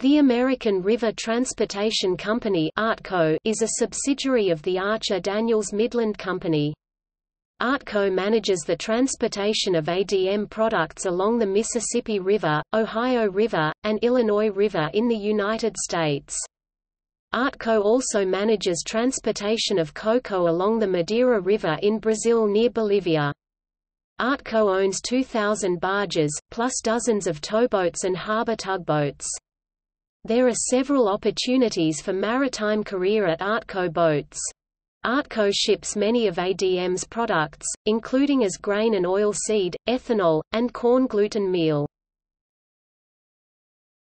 The American River Transportation Company ARTCO is a subsidiary of the Archer Daniels Midland Company. ARTCO manages the transportation of ADM products along the Mississippi River, Ohio River, and Illinois River in the United States. ARTCO also manages transportation of cocoa along the Madeira River in Brazil near Bolivia. ARTCO owns 2,000 barges, plus dozens of towboats and harbor tugboats. There are several opportunities for maritime career at Artco Boats. Artco ships many of ADM's products, including as grain and oil seed, ethanol, and corn gluten meal.